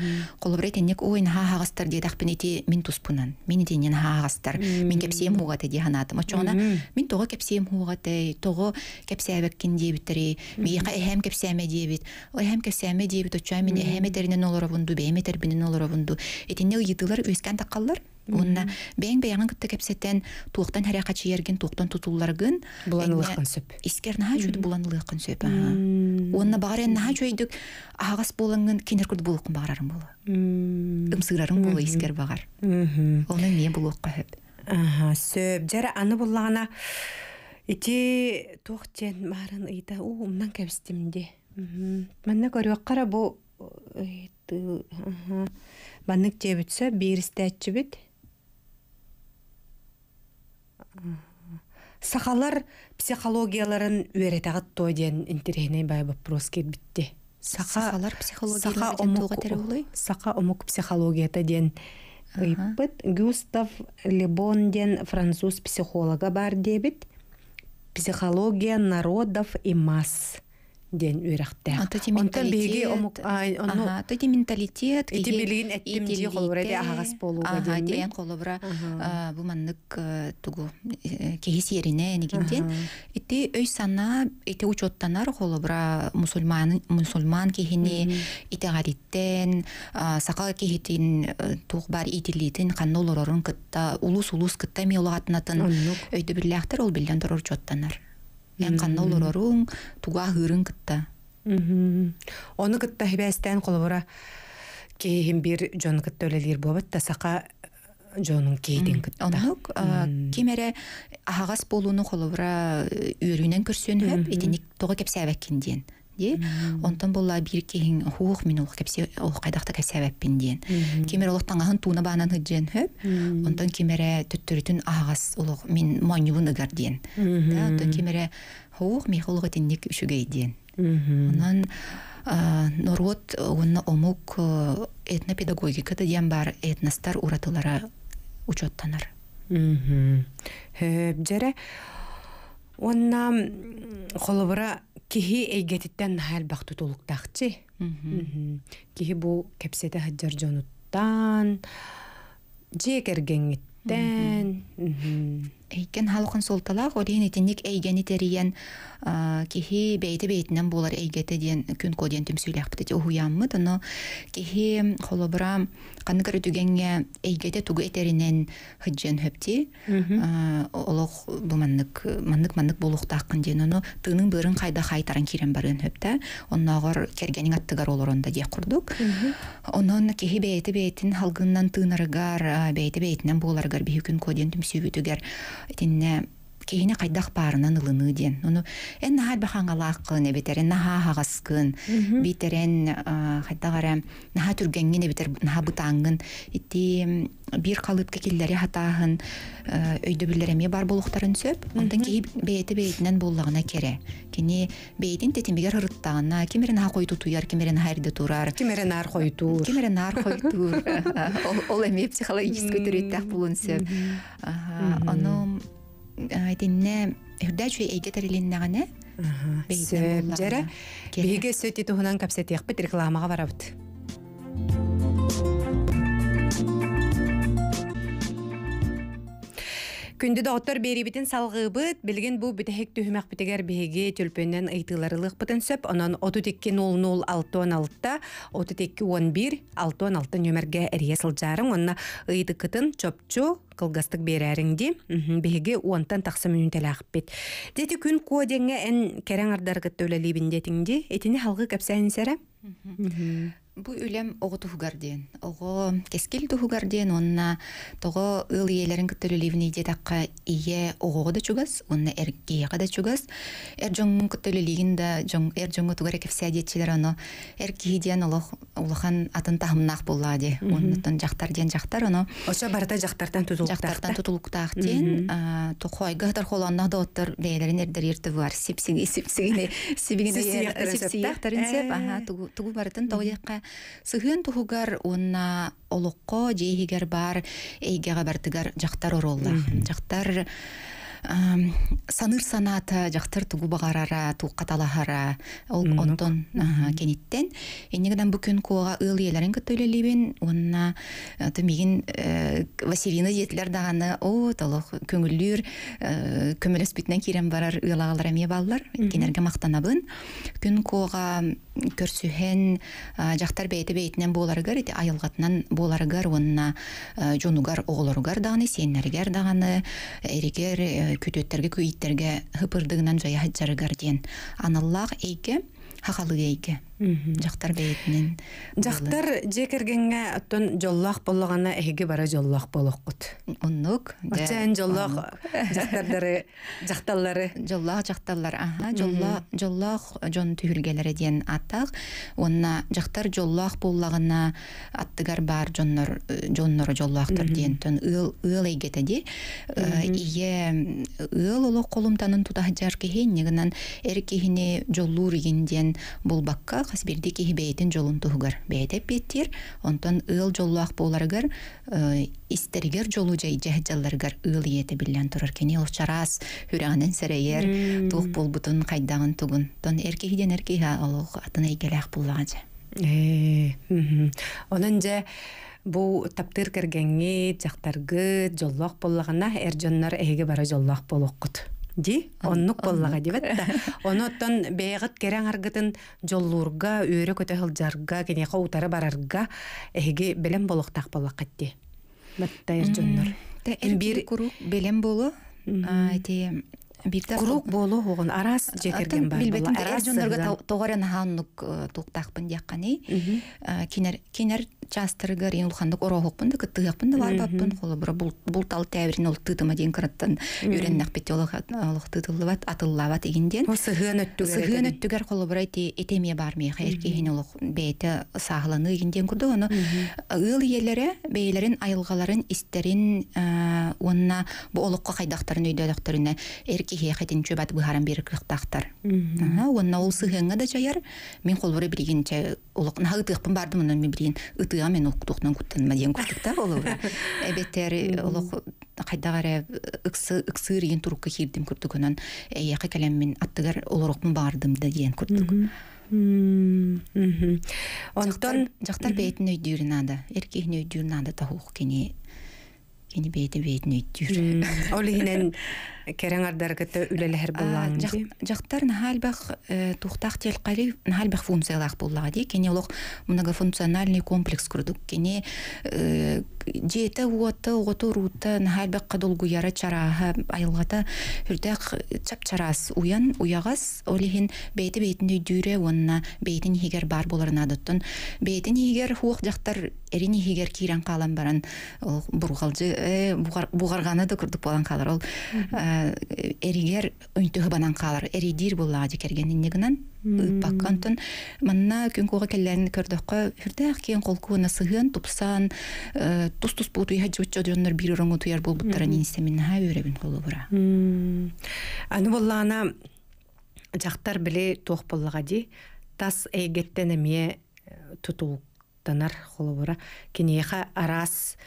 Speaker 2: қолы бұра теннек ойын ха хағастар дейдақпен ети мен туспынан. Мен етенен мин хаагастар. Мин кепсем хуга тей ханатым. Очона мин тога кепсем хуга тей, тога кепсебек кин дей битри. Ми хам кепсем дей бит. Ой хам кепсем дей бит. Очай мин хам этерине нолоровунду, бе метер бине нолоровунду. Этине йытылар үскән таккалар. Онна бең бәңін күтті кепсеттен туықтан әрі қачы ерген туықтан тұтуларғын. Бұланылықын сөп. ескер наға жүйді бұланылықын сөп. Онна бағар ән наға жүйдік
Speaker 1: ағас болыңын кенер күрді болықын бағарарым болы. Үмсігірарым болы ескер бағар. Оны не бұл оққа хөп. Сөп. Жәрі аны бұллағына ити туықтен марын ұйда у ұмнан кәбістімде. Мәнна көрі қара бұл Баннык тебітсе, берісті әтчі біт. Сақалар психологияларын үйретағат той ден интерейіне бай вопрос кетбітті. Сақалар психологияларын Сақа омық психологияты ден ұйппыт Гюстав Лебон ден француз психолога бар дебіт. Психология народов и масс ден үрэхтэ. Ата ти менталитет. Ата ти менталитет. Ити билигин эттим дии холбура ди э, ахагас болуга ден. Ага, диен
Speaker 2: холбура бу маннык э, тугу э, кехис ерине энигинден. Ити өй сана, ити учоттанар холбура мусульман, мусульман кехини, ити гариттен, сақал кехитин туғбар итилитин канну лорорын кытта, улус-улус кытта меулатнатын. Өйді бірләқтір ол білден тұрыр жоттанар
Speaker 1: эн канна олороруң туға ғырын күтті. оны кытта хибестен колобора кейхим бир жон кытта өлелир болбат та Оны жонун кейдин кытта Ағас кемере қолы бұра
Speaker 2: үйірінен үйөрүнен өп, итиник тоғы кепсі әвәккенден ди онтон булла бир киһин мен мин улух кепсе улух кайдакта кесебеппин диен Кемер улуктан аһын туна баанан хыджен хөп онтон кимере төттөрүтүн агас мен мин монюбун ыгар диен да онтон кимере хух ми хулуга тинник үшүгей диен онан норот уонна омук э, этнопедагогика деген бар этностар уратылара учеттанар
Speaker 1: жере онна холобура киһи эйгетиттен наһаалбах тутулуктахчы киһи бу кепсете хаджар жонуттан жеекергеңиттен Эйкен халқын солталақ орен етінік әйгені
Speaker 2: тәрейен кехи бәйті бәйтінен болар әйгеті ден күн көден түм сөйләк біті ұхуяммы тұны кехи холобыра қанығыр үтігенге әйгеті түгі әтерінен хыджен хөпте олық бұл маннык маннык маннык болуқтаққын ден оны тыңның бұрын қайда қайтаран керен барын хөпті оннағыр кергенің аттығар олырында де құрдық онын кехи бәйті бәйтін халғыннан тыңарығар бәйті бәйтінен ғар бейі күн коден түм сөйбітігер 一定呢。кейіне қайдақ ақпарынан ылыны ден оны эн нахар бахаңалаақкын эбетерен наха хагаскын битерен э, хайда гара наха түргенген эбетер наха бытаңгын ити бир калыпка киллери хатаахын э, өйдө эме бар болуктарын сөп ондан кии бейти бээтинен буллагына кере кини бейтин тетимбегер ырыттагына кимерен наха койду туяр кимерен хайрды
Speaker 1: турар кимерен ар койтур
Speaker 2: кимерен ар койтур ол эми психологический түрөйтэк булун сөп ону айтинне хүрдәчүй эйге
Speaker 1: терилиннагана сөбдера биге сөти туһунан капсетиякпит рекламага барабыт Күнді доғыттор беребітін бұд. білген бұ бітәхек түхімәк бітігер беге түлпенден ұйтыларылық бұтын сөп, онан 32-00-616-та, 32-11-616-та нөмірге әрия сылжарын, онына ұйты күтін чөпчу қылғастык берәріңді, беге 10 оңтан тақсы мүнін тәлі ақпет. Деті күн көденге ән кәрің ардарғы төлі лейбінде тіңді, етіне халғы көпсәйін сәрі? Бу үлем оғы туһугар дейін, Оғы кескел онна
Speaker 2: тоғы ұл иелерін күттілі ливіне дедаққа ие оғы да чугас, онна да чугас. Әр жоңын күттілі да, әр жоңы тұғар әкефсе сәдетчілер, оны, әр кейден атын тахымнақ болла де. Оннытын жақтар дейін жақтар оны. Оша барда жақтартан Жақтартан тұтылықтақ ерті бар сыһыын туһугар уонна олоққо бар бар, эйгеҕе бартыгар жақтар ороллар Жақтар саныр саната жақтыр тугу багарара туукка талахара ол онтон кениттен эннегеден бүкүн куога ыл иелерин көтөлелибин онна э, томигин э, василина диетилер даганы о толох көңүллүр э, көмөлөс битинен кирен барар ылагалар эме баллар кенерге мактанабын күн куага көрсүхен жактар бейти бейтинен буоларыгар ити айылгатынан буоларыгар онна жонугар оголоругар даганы сиэннергер даганы эригер күтөттерге күйиттерге хыпырдыгынан жая жарыгар диэн аналлаах эйге хахалыга эйге
Speaker 1: жактар
Speaker 2: бэйитинен
Speaker 1: жактар жекергенге оттон жоллах болғаны эхиги бара жоллах болохкут оннук ачан жоллах жактардары жакталлары жоллах
Speaker 2: жакталлар аха жоллах жоллах жон түһүргелери деген атак онна жактар жоллах боллагана аттыгар бар жоннор э, жоннор жоллахтар тон ыл ыл эйгетеди э, ие ыл олох колумтанын жар кихи негинен эркихини жоллуур иген бул бакка Олох хасбирди киһибэйитин жолун туһугар бэйэтеп биеттиир онтон ыыл жоллуах буоларыгар э, истергер жолу жай жаһджалларыгар ыыл ийэтэ биллэн турар кини олчараас хүрэҕинэн сэрэйэр туох болбутун хайдаҕын тугун тон эркиһиден эркиһа олох атын эйгелээх буллаҕа жа
Speaker 1: э, онон же бу таптыр кергенги жактаргы жолуак боллагана эр жоннор бары бара жоллоох болохкут ди онну коллага дип әйтә. Аны оттан бәйгыт аргытын жоллурга, өйрәк өтә хәл жарга, кине хаутары барарга, эге белем булык тақ булык әйтте. Мәттәй җөннәр.
Speaker 2: Тә ин бер күрүк белем булу, әйтәм, бер тақ күрүк булу хогын арас
Speaker 1: җекергән бар. Ә җөннәргә
Speaker 2: тогарын ханнык тук тақ бен якъаны. Кинер кинер частырыгар ен улхандык орохукпун да кыттыакпын да барбаппын холо бир бултал тәбирин ол тытыма ден кыраттан үйреннак бетте олох тытылыбат атыллабат игинден сыгын өттүгер сыгын өттүгер холо бир эти этеме бар бармия эркехин олох бейте сагланы игинден курдук ону ыыл иелере бээлерин айылгаларын истерин э, уонна бу олокко кайдактарын өйдөлөктөрүнө эркехе кайтин чөбат быхаран бир кыктактар онна ол сыгыңа да жаяр мен бир билгенче улук нагытыкпын бардым анан мен билген ытыак оқиға мен укдухнан куттан күттік та болу. Эбеттери олох хайдагара ыксы ыксыр ен турукка кирдим күрдүгөнөн яка келем мен аттыгар олорокмун бардым да диен күрдүк. Онтон жактар бейтин өйдүрүн ада, эркехин өйдүрүн ада тахук кени
Speaker 1: кени бейти бейтин өйдүр. Олигинен керең ардаргыта үлеләһәр э, булган.
Speaker 2: Жактар нахалбах э, тухтах телкари нахалбах функциялах буллага ди. Кене лох многофункциональный комплекс курдук. Кене э, диета уты уоту рута нахалбах кадолгу яра чараха айылгата хүрдәк чапчарас уян уягас олихин бейти бейтин дүре онна бейтин егер бар боларына доттон. Бейтин хигер хуох жақтар эрини хигер кирен калан баран бургалжы бугарганы да курдук калар ол. Э, эригер үнтүһү банан калар. Эридир булла ди кергән нигенен баккантын. Мынна күн күгә келләрен көрдөк кө, хурда кин сыгын тупсан, э, тустус буту яҗы үтчә дөннәр бир урынга туяр булып тора мен исе менә
Speaker 1: һәйрәбен кулы бара. Аны буллана яктар биле тохпуллыга ди, тас эгеттен ме э, тутуу танар холовара кинеха арас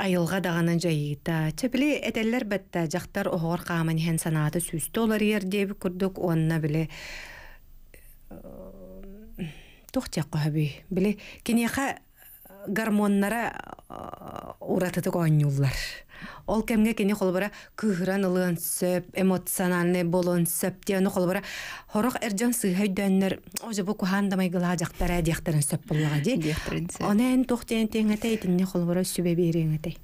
Speaker 1: айылға дағанын жайыта. Чепили этеллер бәтті жақтар оғыр қамын хен санаты сүсті олар ерде күрдік онына біле э, тоқтяқ қоғаби. Біле кенеға гармоннара э, уратыдық оңюллар ол кемге кене холбара кыһыран ылыан сөп эмоциональный болон сөп дианы холбара хорох эрдьон сыйхай дөннөр оже бу кухандамай гыла жактара дияктерин сөп буллага ди онен тохтен теңете итинне холбара сүбе береңете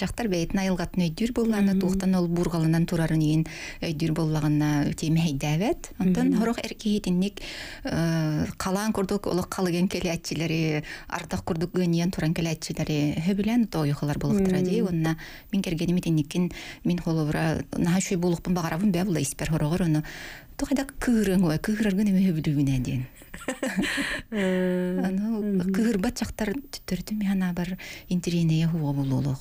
Speaker 2: жақтар бэйэтин айылгатын өйдүр болланы туухтан ол бургалынан өте иин өйдүр боллаганна теми хейдээбет онтон хорох эркиитинник э, калаан курдук келі калыген келеатчилери ардах курдук тұран келі келеатчилери хөбүлен тоюхалар болуктара дии онна мин мен итинниккин мин мен наха шүй булукпун багарабын бе була испер хорогор оны тухайда кыырың ой кыырыргын эме хөбүлүгүнэ диэн аны э, кыгырбат жактар төрдү мен ана бар интеренея хуа булулук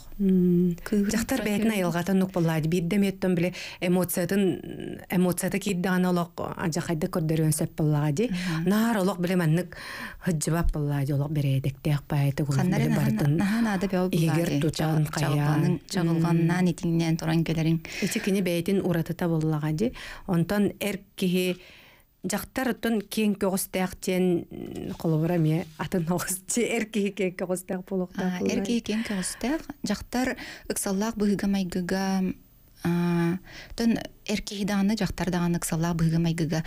Speaker 1: жактар бээтин айылгата нук буллаат бир деметтен биле эмоциятын эмоцияты кидде ана олок ажакайда көрдөрөн сөп буллаади наар олок биле маннык хыджыбап буллаади олок берээдектеак баайты эгер тучагын каян чагылганнан итиңнен туран келериң ити кини бээтин уратыта буллагади онтон эр кихи жақтар оттон кең көгөстеак тен колобура ме э, атын огус те эрки кең көгөстеак болокта эрки кең көгөстеак
Speaker 2: жактар ыксаллаак быһыга майгыга тон эрки дааны жактар дааны ыксаллаак быһыга майгыга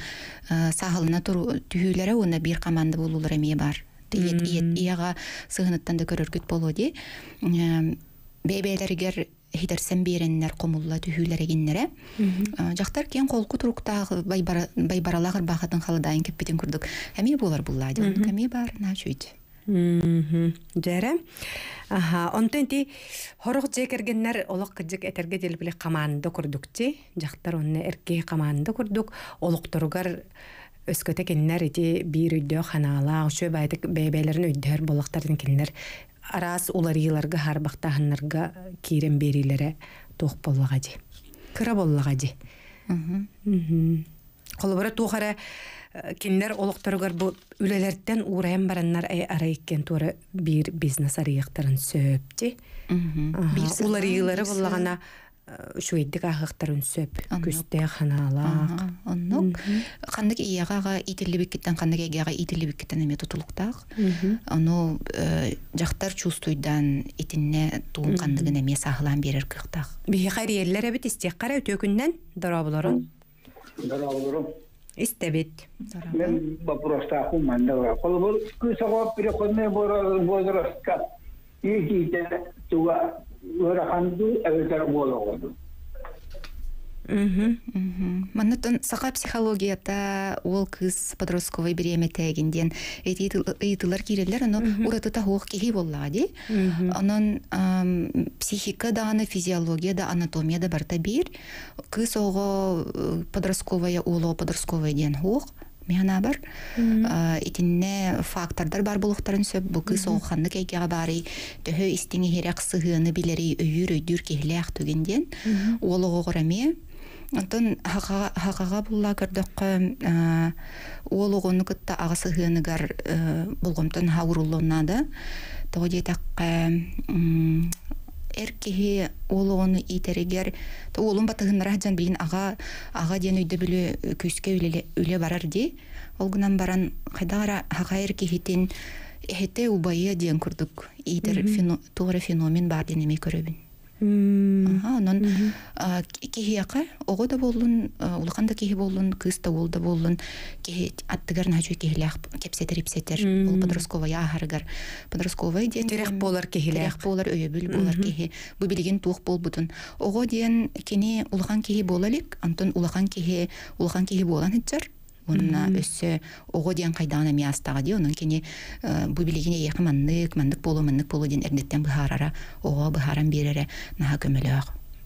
Speaker 2: сахалына туру түйүүлөрө уна бир команда болуулар эме бар иет ияга сыгыныттан да көрөргүт болоо ди бэбээлеригер хитарсен биэреннер комулла түһүүлэрегиннере э, жактар киэн колку турукта байбаралаах арбаахатын халадайын кеппитин курдук эми булар булла дион
Speaker 1: кеми бар начуйт Дәрі. Аха, онтан ти хорох жекергеннер олық кыжык этерге делбіле каманды курдук ти. Жактар онны эрке каманды курдук. Олықтырғар өскөте кеннер ити бир үйдө ханалаах, шөбайтык бэйбэлерин үйдөр болақтардың кеннер араас уларыыларга харбактаһыннарга киирен берилере туох боллага ди кыра боллага ди холобора туохара э, кинилер олохторугар бу үлелерден уурайан бараннар э, ара иккен туора бир бизнес арыяктарын улар уларыылары боллагана үшуйдик э, ахыктар үнсөп күстэ
Speaker 2: ханалаак оннук ханнык ияга итилибиккиттен ханнык ияга итилибиккиттен эме тутулуктаак ону э, жактар чувствуйдан итинне туун ханныгын эме сахылан берер кыктаак
Speaker 1: бихариерлер эбит истек кара өтөкүннен дороболорун дороболорун истебит мен вопростаахум манда колбол күсогоп биреконме бодоростап ии кийте туга мхм
Speaker 2: маннатон саха психологията ол кыз подростковый береме тәгинден ыйтылар кирелер оно ураты тахуох кихи боллага ди онон психика даны физиология да анатомия да барта бир кыз ого э, подростковая уло подростковый ден хуох Мен бар э, итинне фактордар бар булуктарын сөп бу кыз ооханны кейгега барый төһө истиңи херек билери өйүр өйдүр кехлеах түгенден ол огораме Онтон хақаға бұлла көрдіққы ол оғыны күтті ағысы эркихи олы оны итерегер олун батыгыннара жан билин ага ага ден үйді бүлі күске үле барар ди ол баран кайдагара ага эркехитин хете убайя ден курдук итер тугры феномен бар эме көрөбүн онон кихияка ого да боллун улахан да кихи боллун кыз да уол да боллун кихи аттыгар начу кихилях кепсетер ипсетер бул подростковый ахаргар подростковый диен терех болар кихилях болар өйөбүл болар кихи бу билигин туох болбутун ого диэн кини улахан кихи болалик антон улахан кихи улахан кихи болан хиджар онна өссе ого диэн кайдаана миастаға ди онон кини э, бу билигине эйхи маннык болу маннык болу диэн эрнеттен быхаарара ого быхааран биэрере наха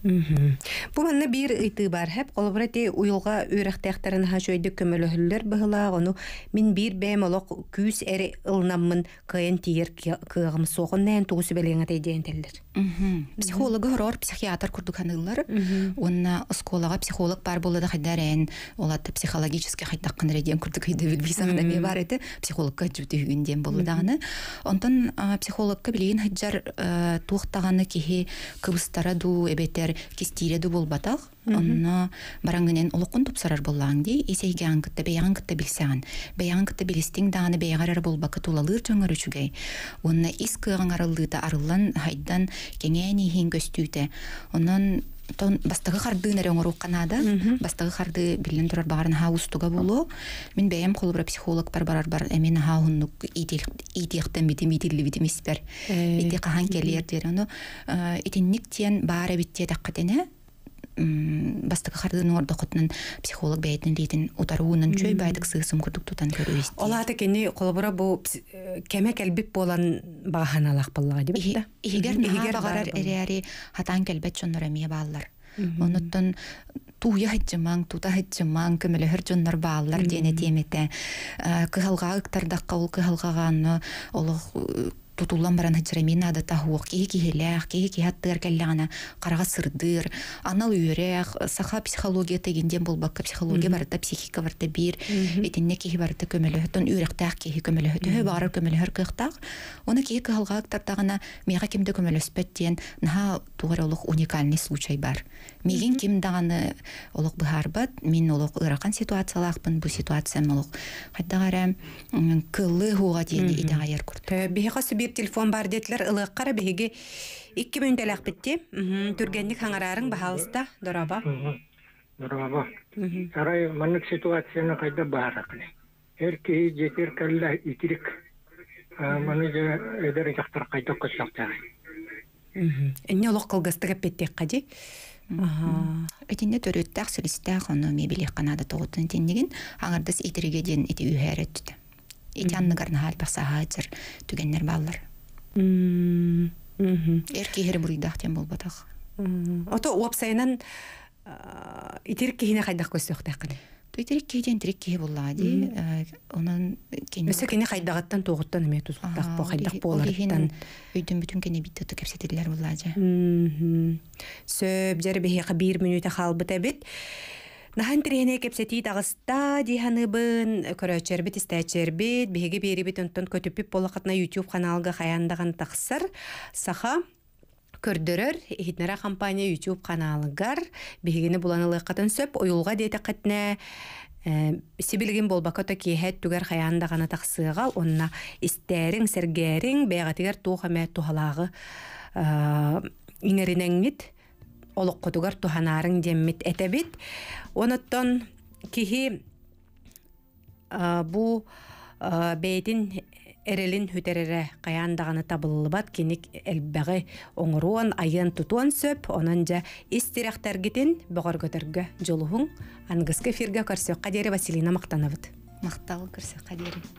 Speaker 2: Бу
Speaker 1: бір бир бар. хәп колбара те уйылга өрәхтәхтәрен хәҗәйдә көмөлөһләр быһыла аны мин бир бәймәлек күз эре ылнаммын кыен тиер кыгым согын нән тугысы белең әйтә Психолог горор психиатр курдук ханыллар онна психолог бар булды
Speaker 2: хәдәрен олат психологически хәтта кынреден курдук иде бит мен бар иде психологка җүте үгендән булды аны. Онтан психологка білейін хәҗәр э, туктаганы киһи кыбыстара ду эбетер бары кестиреду болбатах онно барангынен улукун тупсарар боллаң дей эсейге аңкытта бей аңкытта билсеан бей аңкытта билистиң дааны бейгарар болбакы тулалыыр жөңөр үчүгей онна искыган арыллыыта арыллан хайдан кеңээни хин көстүүте онон тон қарды харды нәре оңору канада бастагы харды билен турар барын хаустуга мен Мен бәем холбра психолог бар барар бар эмен хауннук идел идехтен бите мидилли бите мисбер э, бите кахан келер дер оны итинник тен бары бастык хардын ордохотунан психолог бәйтин лейтин утаруунан чөй байдык сыысым курдук тутан көрүбүз
Speaker 1: олаата кени колобура бу кеме э, келбип болан бааналах баллага дебит да игер багарар эрери
Speaker 2: хатан келбет чоннор эмие баалар онуттан туя хэтчимаң тута хэтчимаң кымелехер жоннор бааллар диэне темете э, кыхалгаактардакка ол кыхалгагааны олох бутуллан баран хачырамен ада тахуох кихи кихилях кихи кихаттыр кэллягана карага сырдыр анал үйрэх саха психология тегенден болбакка психология барыта психика барыта бир итинне кихи барыта көмөлөһөтөн үйрэхтах кихи көмөлөһөтөһө баары көмөлөһөр кыхтах оны кихи кыхалгаактартагана мега кимде көмөлөспөт диен наха тугар олох уникальный случай бар мигин ким даганы олох быхарбат мин олық ыракан ситуациялахпын бу ситуациям олох хайдагарам кылы хуга
Speaker 1: диен идагаяр курт киһит телефон бар дедилер ылыаккара биһиги икки мүнтэлээх битти түргенник хаңарарың баһалыста дораба дораба арай манык ситуацияны кайда бааракне эр кии жетер кэлла итирик маны же эдер жактар кайда кочактар
Speaker 2: Энне олох кылгастыга петтек кади. Этинне төрөттәк сүлистә ону мебеле канада тогытын теннеген аңардыс итерге дейин ити үһәрәт түтә. Итянныгарна хал
Speaker 1: бахса хатер түгәннәр балдар. Мм. Мм. Эрки хере бурыйдак тем бул батак. Мм. Ата уапсайнан итерик кине хайдак көсөк тәк. Итерик кеден тирик ке буллади. Онан кин. Мәсәк кине хайдагаттан тугыттан нәме тузык тәк бу хайдак булардан. Үйдән бүтән кине бит тәк сәтәдләр буллади. Мм. Сөп җәрбе хәкә 1 минут халбы тәбит. Нахан тирихине кепсети тағыста диханыбын, көрөчербит, истәчербит, биһиги онтон көтүпип болақатна YouTube каналга хаяндаган тақсыр. Саха көрдөрөр Хитнера компания YouTube каналыгар биһигини буланылыккатын сөп уюлга дейте кэтне э, сибилгин болбакота киэһэт түгэр хаяандагана тахсыыга онна истээриң сергээриң бээгатигер тухалагы тухалаагы э, иңеринеңгит олоққотугар туханаарын деммит этебит оноттон кихи бу бейтин эрелин хүтерере каяндааны табылылыбат киник элбеги оңоруон айын тутуан сөп онан жа истирахтаргитин богоргөтөргө жолуһуң ангыскы эфирге көрсөкка қадері василина мактанабыт мактал көрсөкка кадери